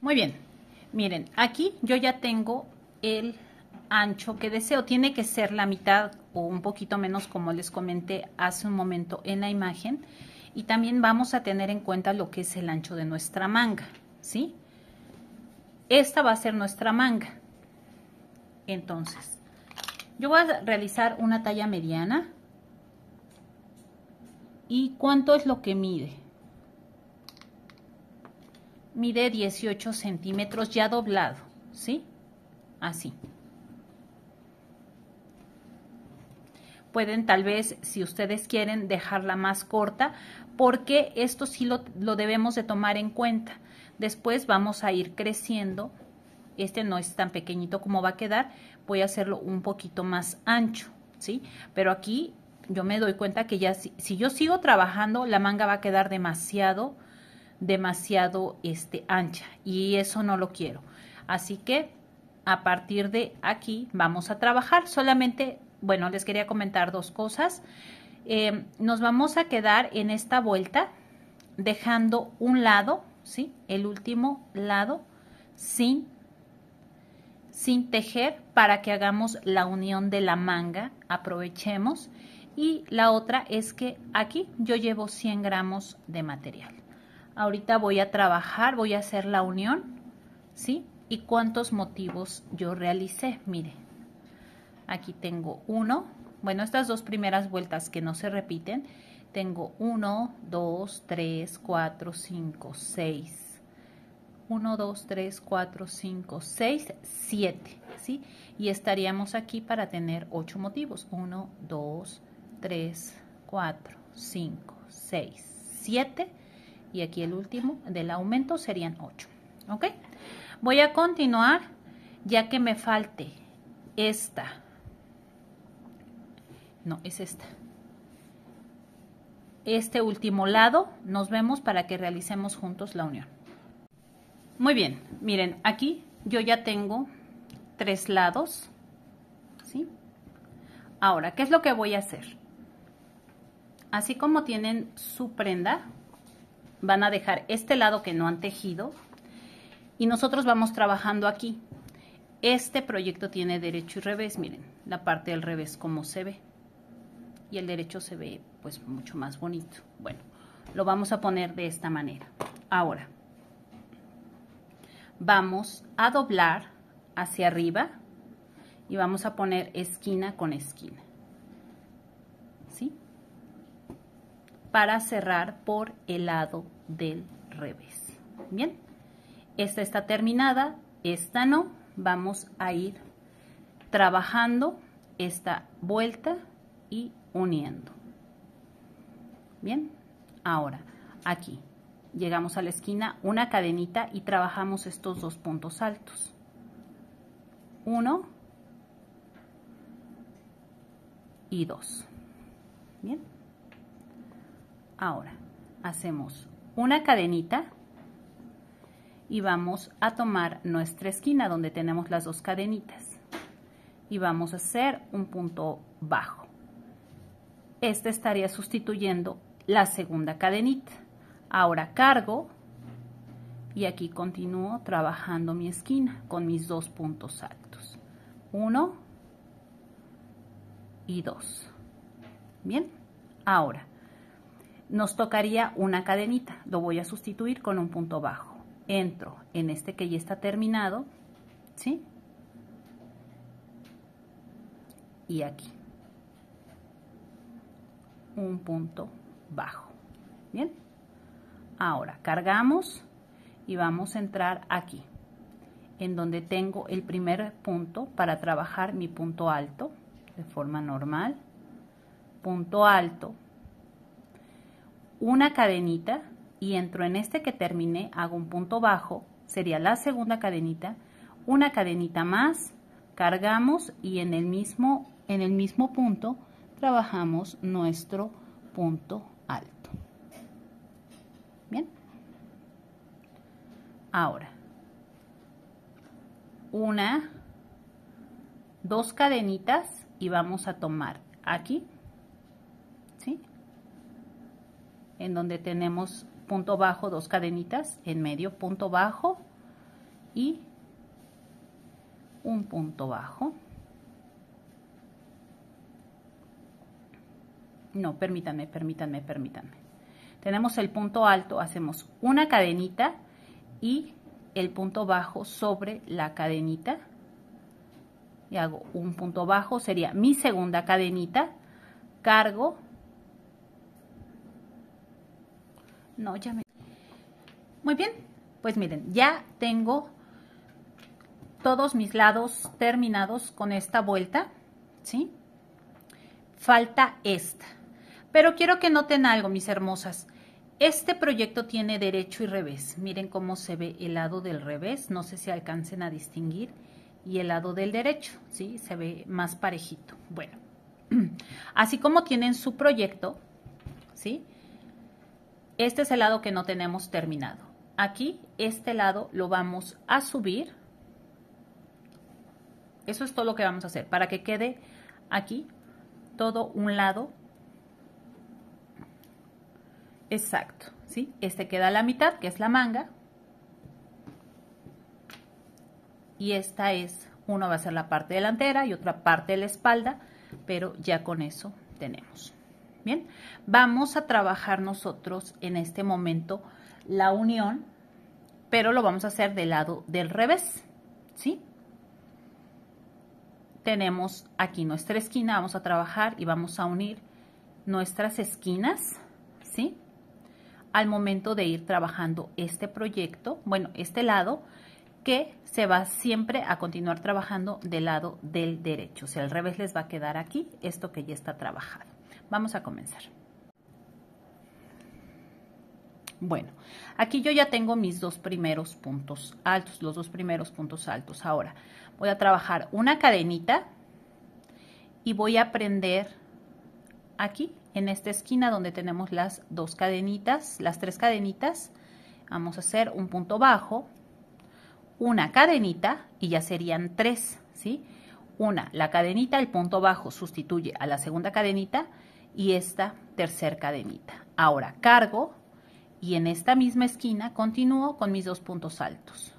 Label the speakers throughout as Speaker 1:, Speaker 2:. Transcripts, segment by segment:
Speaker 1: Muy bien, miren, aquí yo ya tengo el ancho que deseo. Tiene que ser la mitad o un poquito menos como les comenté hace un momento en la imagen. Y también vamos a tener en cuenta lo que es el ancho de nuestra manga, ¿sí? Esta va a ser nuestra manga. Entonces, yo voy a realizar una talla mediana. ¿Y cuánto es lo que mide? mide 18 centímetros ya doblado, ¿sí? Así. Pueden tal vez, si ustedes quieren, dejarla más corta porque esto sí lo, debemos de tomar en cuenta. Después vamos a ir creciendo. Este no es tan pequeñito como va a quedar. Voy a hacerlo un poquito más ancho, ¿sí? Pero aquí yo me doy cuenta que ya si yo sigo trabajando, la manga va a quedar demasiado demasiado este, ancha y eso no lo quiero. Así que a partir de aquí vamos a trabajar. Solamente, bueno, les quería comentar dos cosas. Em, nos vamos a quedar en esta vuelta dejando un lado, ¿sí? El último lado sin, sin tejer para que hagamos la unión de la manga. Aprovechemos. Y la otra es que aquí yo llevo 100 gramos de material ahorita voy a trabajar, voy a hacer la unión, ¿sí? ¿Y cuántos motivos yo realicé? Mire, aquí tengo uno, bueno, estas dos primeras vueltas que no se repiten, tengo 1, 2, 3, 4, 5, 6. 1, 2, 3, 4, 5, 6, 7, ¿sí? Y estaríamos aquí para tener ocho motivos. 1, 2, 3, 4, 5, 6, 7 y aquí el último del aumento serían 8. ¿Ok? Voy a continuar ya que me falte esta. No, es esta. Este último lado nos vemos para que realicemos juntos la unión. Muy bien, miren, aquí yo ya tengo tres lados. ¿sí? Ahora, ¿qué es lo que voy a hacer? Así como tienen su prenda, Van a dejar este lado que no han tejido y nosotros vamos trabajando aquí. Este proyecto tiene derecho y revés, miren, la parte del revés como se ve. Y el derecho se ve pues mucho más bonito. Bueno, lo vamos a poner de esta manera. Ahora, vamos a doblar hacia arriba y vamos a poner esquina con esquina. para cerrar por el lado del revés. Bien, esta está terminada, esta no, vamos a ir trabajando esta vuelta y uniendo. Bien, ahora aquí llegamos a la esquina, una cadenita y trabajamos estos dos puntos altos. Uno y dos. Bien. Ahora, hacemos una cadenita y vamos a tomar nuestra esquina donde tenemos las dos cadenitas y vamos a hacer un punto bajo. Este estaría sustituyendo la segunda cadenita. Ahora cargo y aquí continúo trabajando mi esquina con mis dos puntos altos. Uno y dos. Bien, ahora nos tocaría una cadenita. Lo voy a sustituir con un punto bajo. Entro en este que ya está terminado, ¿sí? Y aquí. Un punto bajo. ¿Bien? Ahora, cargamos y vamos a entrar aquí, en donde tengo el primer punto para trabajar mi punto alto de forma normal. Punto alto, una cadenita y entro en este que terminé, hago un punto bajo, sería la segunda cadenita, una cadenita más, cargamos y en el mismo, en el mismo punto trabajamos nuestro punto alto. Bien. Ahora, una, dos cadenitas y vamos a tomar aquí en donde tenemos punto bajo, dos cadenitas, en medio punto bajo y un punto bajo. No, permítanme, permítanme, permítanme. Tenemos el punto alto, hacemos una cadenita y el punto bajo sobre la cadenita. Y hago un punto bajo, sería mi segunda cadenita, cargo No, ya me... Muy bien, pues miren, ya tengo todos mis lados terminados con esta vuelta, ¿sí? Falta esta. Pero quiero que noten algo, mis hermosas. Este proyecto tiene derecho y revés. Miren cómo se ve el lado del revés, no sé si alcancen a distinguir, y el lado del derecho, ¿sí? Se ve más parejito. Bueno, así como tienen su proyecto, ¿sí? sí este es el lado que no tenemos terminado. Aquí, este lado lo vamos a subir. Eso es todo lo que vamos a hacer para que quede aquí todo un lado exacto. ¿sí? Este queda la mitad, que es la manga. Y esta es, uno va a ser la parte delantera y otra parte de la espalda, pero ya con eso tenemos vamos a trabajar nosotros en este momento la unión, pero lo vamos a hacer del lado del revés, ¿sí? Tenemos aquí nuestra esquina, vamos a trabajar y vamos a unir nuestras esquinas, ¿sí? Al momento de ir trabajando este proyecto, bueno, este lado, que se va siempre a continuar trabajando del lado del derecho. O sea, al revés les va a quedar aquí esto que ya está trabajado. Vamos a comenzar. Bueno, aquí yo ya tengo mis dos primeros puntos altos, los dos primeros puntos altos. Ahora voy a trabajar una cadenita y voy a prender aquí en esta esquina donde tenemos las dos cadenitas, las tres cadenitas. Vamos a hacer un punto bajo, una cadenita y ya serían tres, ¿sí? Una, la cadenita, el punto bajo sustituye a la segunda cadenita y esta tercer cadenita. Ahora cargo y en esta misma esquina continúo con mis dos puntos altos.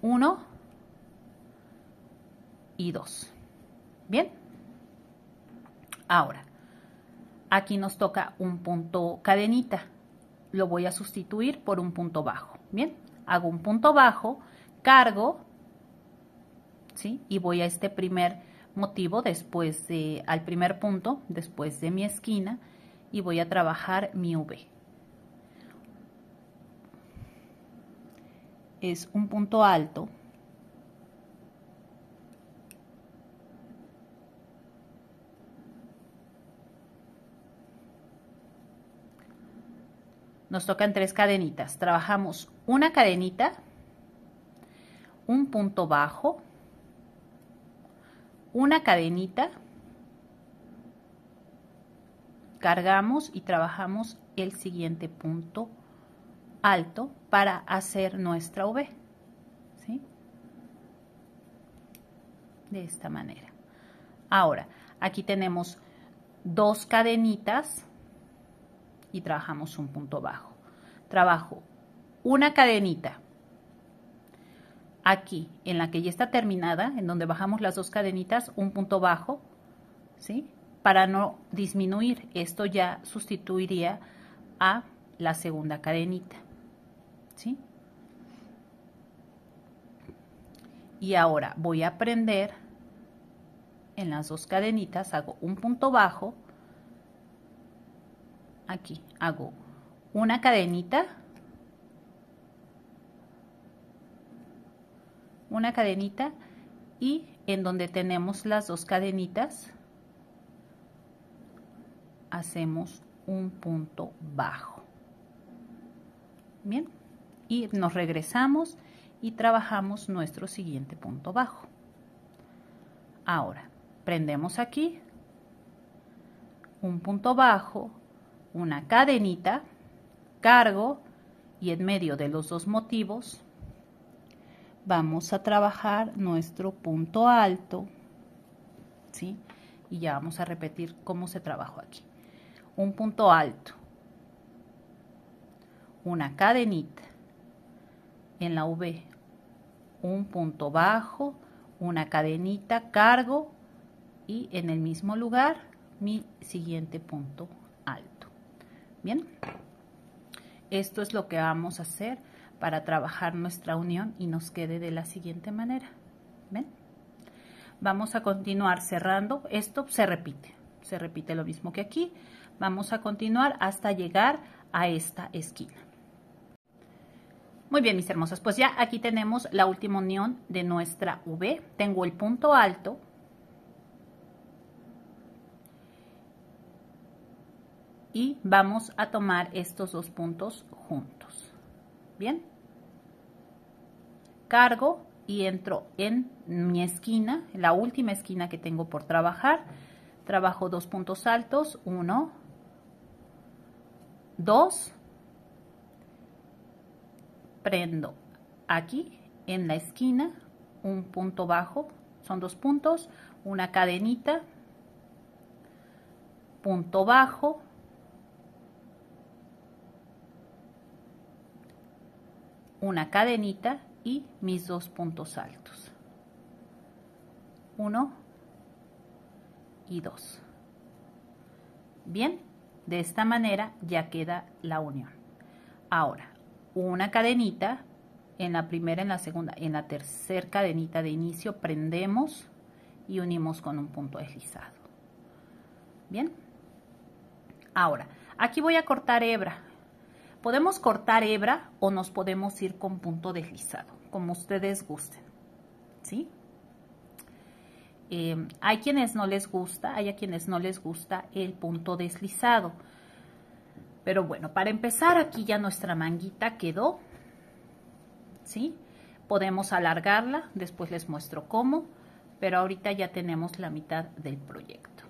Speaker 1: Uno y dos. ¿Bien? Ahora, aquí nos toca un punto cadenita. Lo voy a sustituir por un punto bajo. ¿Bien? Hago un punto bajo, cargo ¿sí? Y voy a este primer motivo después de, al primer punto, después de mi esquina, y voy a trabajar mi V. Es un punto alto. Nos tocan tres cadenitas. Trabajamos una cadenita, un punto bajo, una cadenita, cargamos y trabajamos el siguiente punto alto para hacer nuestra V. De esta manera. Ahora, aquí tenemos dos cadenitas y trabajamos un punto bajo. Trabajo una cadenita, aquí, en la que ya está terminada, en donde bajamos las dos cadenitas, un punto bajo, ¿sí? Para no disminuir, esto ya sustituiría a la segunda cadenita, ¿sí? Y ahora voy a prender en las dos cadenitas, hago un punto bajo, aquí hago una cadenita, una cadenita y en donde tenemos las dos cadenitas hacemos un punto bajo bien y nos regresamos y trabajamos nuestro siguiente punto bajo ahora prendemos aquí un punto bajo una cadenita cargo y en medio de los dos motivos vamos a trabajar nuestro punto alto, Y ya vamos a repetir cómo se trabajó aquí. Un punto alto, una cadenita en la V, un punto bajo, una cadenita, cargo y en el mismo lugar mi siguiente punto alto. Bien, esto es lo que vamos a hacer para trabajar nuestra unión y nos quede de la siguiente manera. ¿Ven? Vamos a continuar cerrando. Esto se repite. Se repite lo mismo que aquí. Vamos a continuar hasta llegar a esta esquina. Muy bien, mis hermosas, pues ya aquí tenemos la última unión de nuestra V. Tengo el punto alto. Y vamos a tomar estos dos puntos juntos. Bien. Cargo y entro en mi esquina, la última esquina que tengo por trabajar. Trabajo dos puntos altos, uno, dos. Prendo aquí en la esquina un punto bajo, son dos puntos, una cadenita, punto bajo, una cadenita y mis dos puntos altos. Uno y dos. Bien, de esta manera ya queda la unión. Ahora, una cadenita en la primera, en la segunda, en la tercera cadenita de inicio prendemos y unimos con un punto deslizado. Bien. Ahora, aquí voy a cortar hebra podemos cortar hebra o nos podemos ir con punto deslizado, como ustedes gusten, ¿sí? Eh, hay quienes no les gusta, hay a quienes no les gusta el punto deslizado. Pero bueno, para empezar aquí ya nuestra manguita quedó, ¿sí? Podemos alargarla, después les muestro cómo, pero ahorita ya tenemos la mitad del proyecto.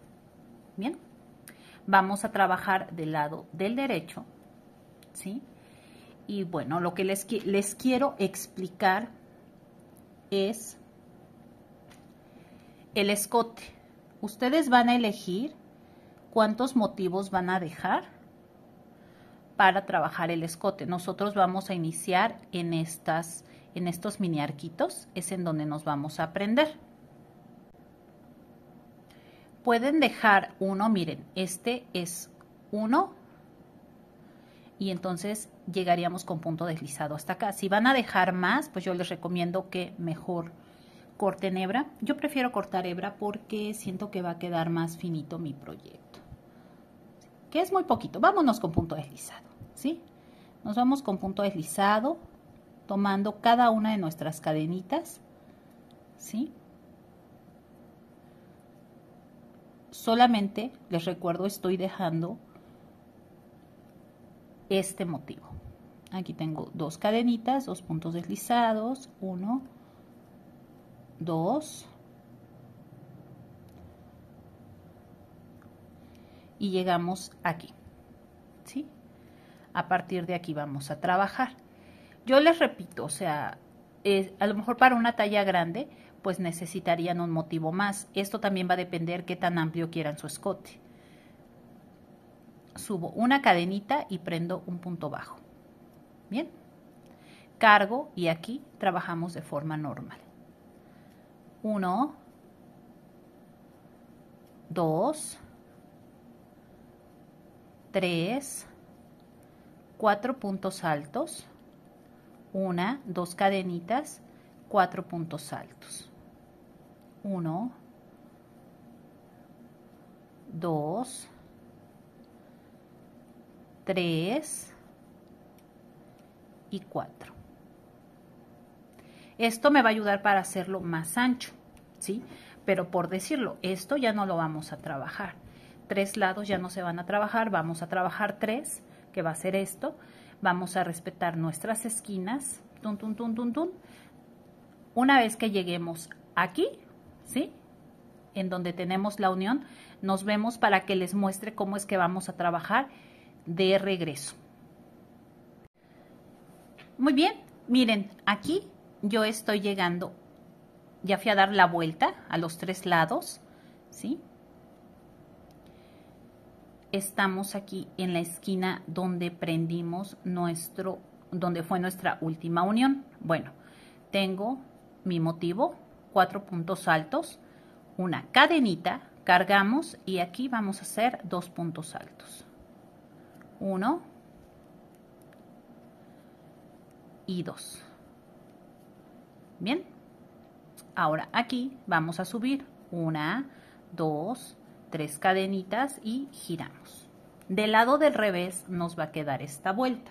Speaker 1: Bien, vamos a trabajar del lado del derecho ¿sí? Y bueno, lo que les, quiero explicar es el escote. Ustedes van a elegir cuántos motivos van a dejar para trabajar el escote. Nosotros vamos a iniciar en, estas, en estos mini arquitos, es en donde nos vamos a aprender. Pueden dejar uno, miren, este es uno y entonces llegaríamos con punto deslizado hasta acá. Si van a dejar más, pues yo les recomiendo que mejor corten hebra. Yo prefiero cortar hebra porque siento que va a quedar más finito mi proyecto. Que es muy poquito. Vámonos con punto deslizado, ¿sí? Nos vamos con punto deslizado, tomando cada una de nuestras cadenitas, ¿sí? Solamente, les recuerdo, estoy dejando este motivo. Aquí tengo dos cadenitas, dos puntos deslizados, uno, dos, y llegamos aquí. ¿sí? A partir de aquí vamos a trabajar. Yo les repito, o sea, a lo mejor para una talla grande, pues necesitarían un motivo más. Esto también va a depender qué tan amplio quieran su escote subo una cadenita y prendo un punto bajo. Bien. Cargo y aquí trabajamos de forma normal. 1, 2, 3, 4 puntos altos, 1, 2 cadenitas, 4 puntos altos. 1, 2, 3 y 4. Esto me va a ayudar para hacerlo más ancho, ¿sí? Pero por decirlo, esto ya no lo vamos a trabajar. Tres lados ya no se van a trabajar, vamos a trabajar tres, que va a ser esto. Vamos a respetar nuestras esquinas, tun, tun, tun, tun, Una vez que lleguemos aquí, ¿sí? En donde tenemos la unión, nos vemos para que les muestre cómo es que vamos a trabajar de regreso. Muy bien, miren, aquí yo estoy llegando, ya fui a dar la vuelta a los tres lados, ¿sí? Estamos aquí en la esquina donde prendimos nuestro, donde fue nuestra última unión. Bueno, tengo mi motivo, cuatro puntos altos, una cadenita, cargamos y aquí vamos a hacer dos puntos altos. 1 y 2. Bien, ahora aquí vamos a subir una, dos, tres cadenitas y giramos. Del lado del revés nos va a quedar esta vuelta.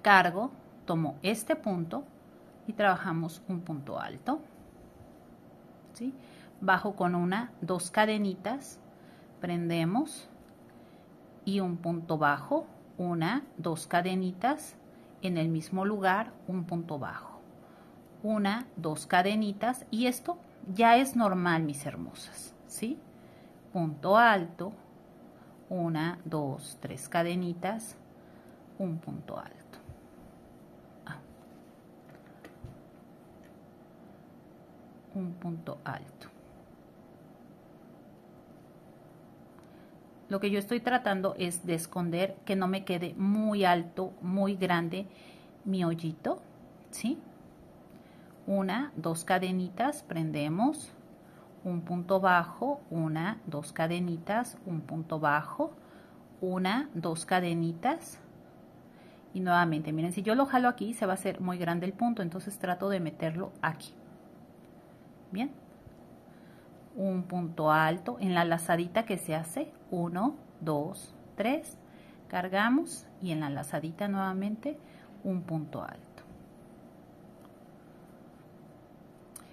Speaker 1: Cargo, tomo este punto y trabajamos un punto alto. Bajo con una, dos cadenitas, prendemos y un punto bajo, una, dos cadenitas, en el mismo lugar un punto bajo, una, dos cadenitas y esto ya es normal, mis hermosas, ¿sí? Punto alto, una, dos, tres cadenitas, un punto alto. Ah. Un punto alto. Lo que yo estoy tratando es de esconder que no me quede muy alto, muy grande mi hoyito, ¿sí? Una, dos cadenitas, prendemos, un punto bajo, una, dos cadenitas, un punto bajo, una, dos cadenitas. Y nuevamente, miren, si yo lo jalo aquí, se va a hacer muy grande el punto, entonces trato de meterlo aquí. Bien. Un punto alto en la lazadita que se hace, 1, 2, 3, cargamos y en la lazadita nuevamente un punto alto.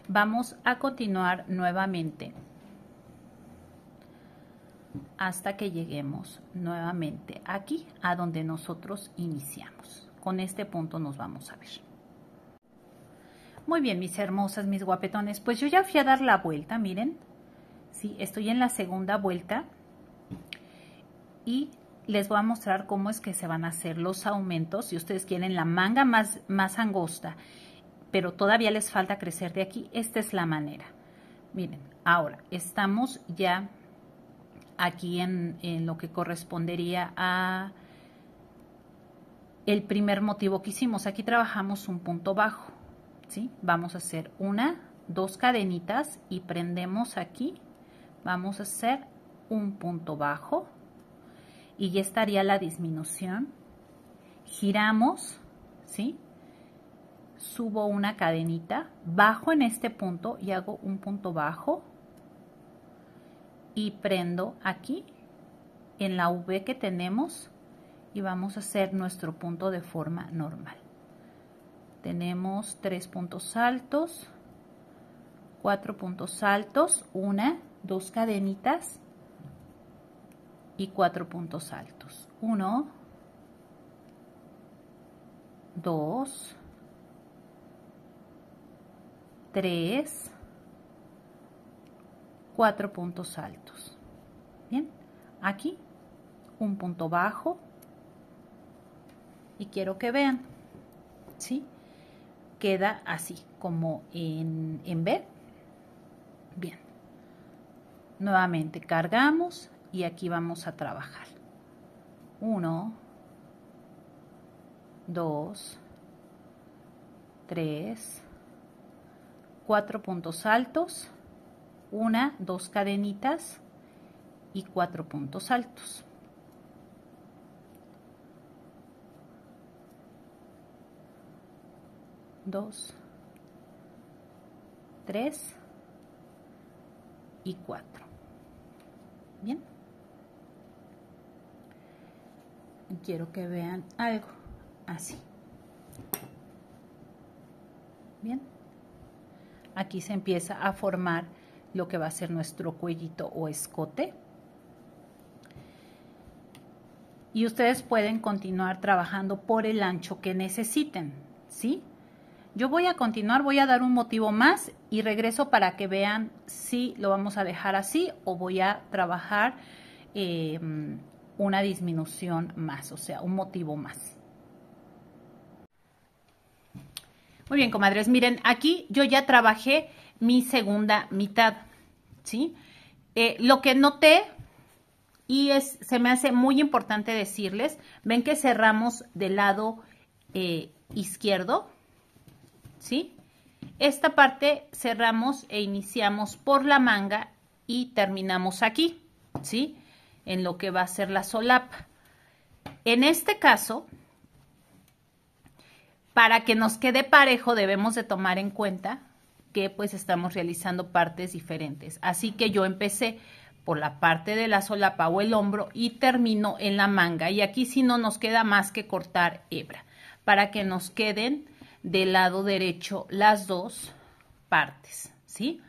Speaker 1: Vamos a continuar nuevamente hasta que lleguemos nuevamente aquí a donde nosotros iniciamos. Con este punto nos vamos a ver. Muy bien, mis hermosas, mis guapetones, pues yo ya fui a dar la vuelta, miren. Sí, estoy en la segunda vuelta y les voy a mostrar cómo es que se van a hacer los aumentos. Si ustedes quieren la manga más, más angosta, pero todavía les falta crecer de aquí, esta es la manera. Miren, ahora estamos ya aquí en, en lo que correspondería a el primer motivo que hicimos. Aquí trabajamos un punto bajo, ¿sí? Vamos a hacer una, dos cadenitas y prendemos aquí. Vamos a hacer un punto bajo y ya estaría la disminución. Giramos, ¿sí? Subo una cadenita, bajo en este punto y hago un punto bajo y prendo aquí en la V que tenemos y vamos a hacer nuestro punto de forma normal. Tenemos tres puntos altos, cuatro puntos altos, una, dos cadenitas y cuatro puntos altos. Uno, dos, tres, cuatro puntos altos. Bien, aquí un punto bajo y quiero que vean, ¿sí? Queda así, como en, en B. Bien, nuevamente cargamos y aquí vamos a trabajar. 1 2 3 4 puntos altos, una, dos cadenitas y 4 puntos altos. 2 3 y 4. ¿Bien? quiero que vean algo así. Bien. Aquí se empieza a formar lo que va a ser nuestro cuellito o escote. Y ustedes pueden continuar trabajando por el ancho que necesiten, ¿sí? Yo voy a continuar, voy a dar un motivo más y regreso para que vean si lo vamos a dejar así o voy a trabajar eh, una disminución más, o sea, un motivo más. Muy bien, comadres, miren, aquí yo ya trabajé mi segunda mitad, ¿sí? Eh, lo que noté y es, se me hace muy importante decirles, ven que cerramos del lado eh, izquierdo, ¿sí? Esta parte cerramos e iniciamos por la manga y terminamos aquí, ¿sí? en lo que va a ser la solapa. En este caso, para que nos quede parejo debemos de tomar en cuenta que pues estamos realizando partes diferentes. Así que yo empecé por la parte de la solapa o el hombro y termino en la manga. Y aquí si no nos queda más que cortar hebra para que nos queden del lado derecho las dos partes, ¿sí?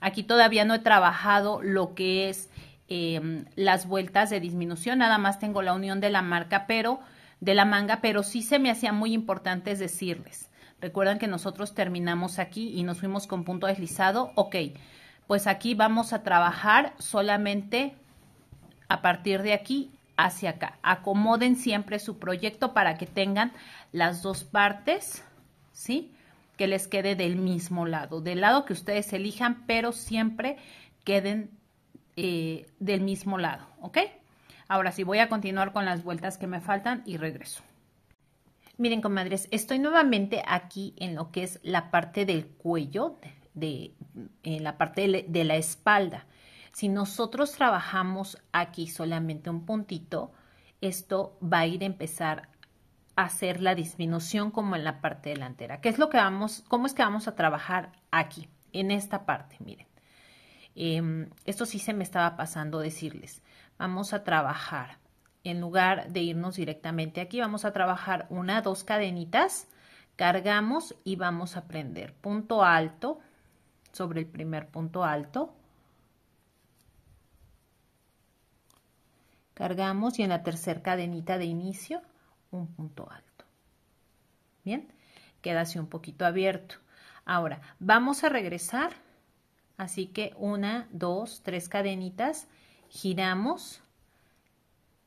Speaker 1: Aquí todavía no he trabajado lo que es Em, las vueltas de disminución, nada más tengo la unión de la marca, pero de la manga, pero sí se me hacía muy importante decirles. Recuerdan que nosotros terminamos aquí y nos fuimos con punto deslizado. Ok, pues aquí vamos a trabajar solamente a partir de aquí hacia acá. Acomoden siempre su proyecto para que tengan las dos partes, ¿sí? Que les quede del mismo lado, del lado que ustedes elijan, pero siempre queden eh, del mismo lado, ¿ok? Ahora sí, voy a continuar con las vueltas que me faltan y regreso. Miren, comadres, estoy nuevamente aquí en lo que es la parte del cuello, de, en la parte de la espalda. Si nosotros trabajamos aquí solamente un puntito, esto va a ir a empezar a hacer la disminución como en la parte delantera. ¿Qué es lo que vamos, cómo es que vamos a trabajar aquí, en esta parte? Miren. Em, esto sí se me estaba pasando decirles. Vamos a trabajar. En lugar de irnos directamente aquí, vamos a trabajar una, dos cadenitas, cargamos y vamos a prender punto alto sobre el primer punto alto. Cargamos y en la tercera cadenita de inicio, un punto alto. Bien, queda así un poquito abierto. Ahora, vamos a regresar Así que una, dos, tres cadenitas, giramos,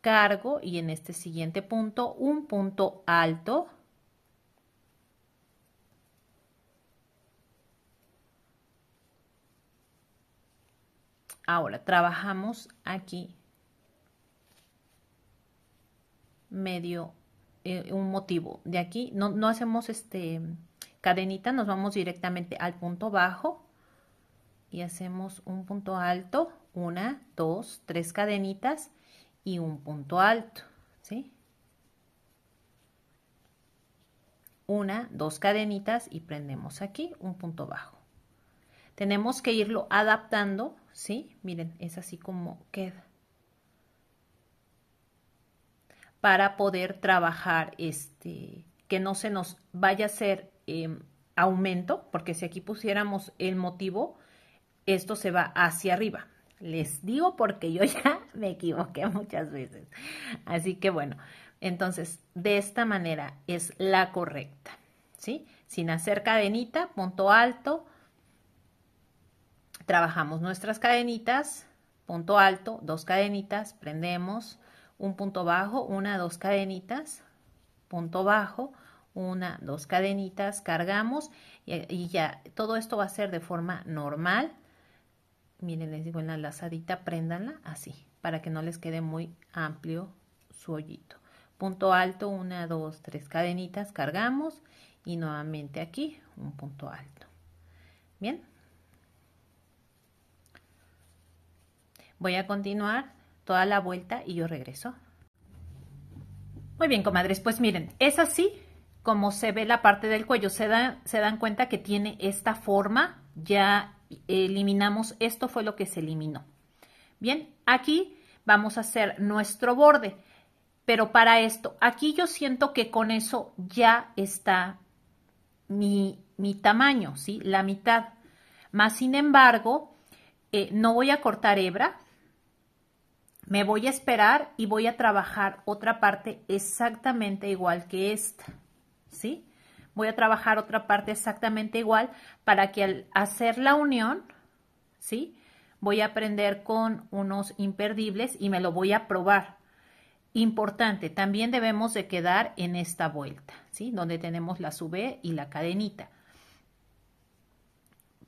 Speaker 1: cargo y en este siguiente punto un punto alto. Ahora trabajamos aquí medio eh, un motivo. De aquí no, no hacemos este cadenita, nos vamos directamente al punto bajo y hacemos un punto alto, una, dos, tres cadenitas y un punto alto, ¿sí? Una, dos cadenitas y prendemos aquí un punto bajo. Tenemos que irlo adaptando, ¿sí? Miren, es así como queda. Para poder trabajar, este, que no se nos vaya a hacer em, aumento, porque si aquí pusiéramos el motivo, esto se va hacia arriba. Les digo porque yo ya me equivoqué muchas veces. Así que bueno, entonces de esta manera es la correcta, ¿sí? Sin hacer cadenita, punto alto, trabajamos nuestras cadenitas, punto alto, dos cadenitas, prendemos un punto bajo, una, dos cadenitas, punto bajo, una, dos cadenitas, cargamos y, y ya todo esto va a ser de forma normal miren, les digo, en la lazadita, préndanla así, para que no les quede muy amplio su hoyito. Punto alto, una, dos, tres cadenitas, cargamos y nuevamente aquí un punto alto. Bien. Voy a continuar toda la vuelta y yo regreso. Muy bien, comadres, pues miren, es así como se ve la parte del cuello. Se, se dan cuenta que tiene esta forma ya eliminamos, esto fue lo que se eliminó. Bien, aquí vamos a hacer nuestro borde, pero para esto, aquí yo siento que con eso ya está mi, mi tamaño, ¿sí? La mitad. Más sin embargo, eh, no voy a cortar hebra, me voy a esperar y voy a trabajar otra parte exactamente igual que esta, ¿sí? voy a trabajar otra parte exactamente igual para que al hacer la unión, ¿sí? Voy a aprender con unos imperdibles y me lo voy a probar. Importante, también debemos de quedar en esta vuelta, ¿sí? Donde tenemos la sube y la cadenita.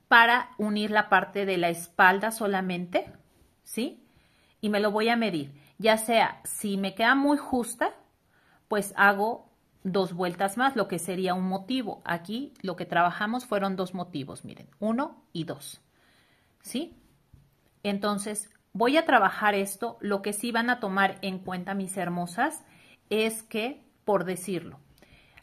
Speaker 1: Para unir la parte de la espalda solamente, ¿sí? Y me lo voy a medir. Ya sea si me queda muy justa, pues hago dos vueltas más, lo que sería un motivo. Aquí lo que trabajamos fueron dos motivos, miren, uno y dos. ¿Sí? Entonces, voy a trabajar esto. Lo que sí van a tomar en cuenta, mis hermosas, es que, por decirlo,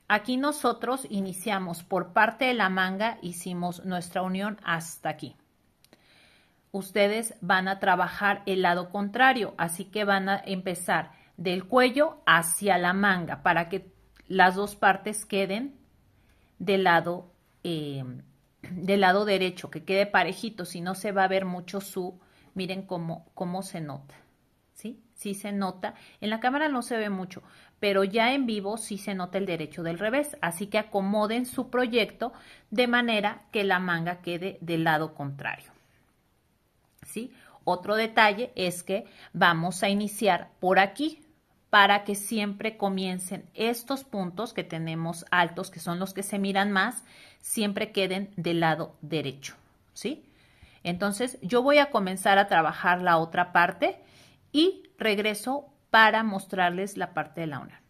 Speaker 1: aquí nosotros iniciamos por parte de la manga, hicimos nuestra unión hasta aquí. Ustedes van a trabajar el lado contrario, así que van a empezar del cuello hacia la manga para que las dos partes queden del lado, eh, del lado derecho, que quede parejito, si no se va a ver mucho su, miren cómo, cómo se nota, ¿sí? Sí se nota, en la cámara no se ve mucho, pero ya en vivo sí se nota el derecho del revés, así que acomoden su proyecto de manera que la manga quede del lado contrario, ¿sí? Otro detalle es que vamos a iniciar por aquí, para que siempre comiencen estos puntos que tenemos altos, que son los que se miran más, siempre queden del lado derecho, ¿sí? Entonces yo voy a comenzar a trabajar la otra parte y regreso para mostrarles la parte de la una.